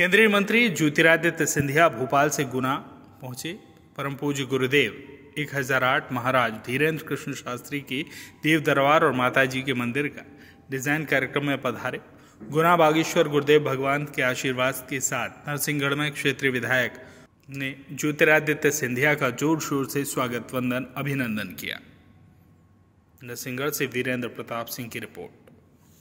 केंद्रीय मंत्री ज्योतिरादित्य सिंधिया भोपाल से गुना पहुंचे परम पूज्य गुरुदेव 1008 महाराज धीरेन्द्र कृष्ण शास्त्री के देव दरबार और माताजी के मंदिर का डिजाइन कार्यक्रम में पधारे गुना बागेश्वर गुरुदेव भगवान के आशीर्वाद के साथ नरसिंहगढ़ में क्षेत्रीय विधायक ने ज्योतिरादित्य सिंधिया का जोर शोर से स्वागत वंदन अभिनंदन किया नरसिंहगढ़ से वीरेंद्र प्रताप सिंह की रिपोर्ट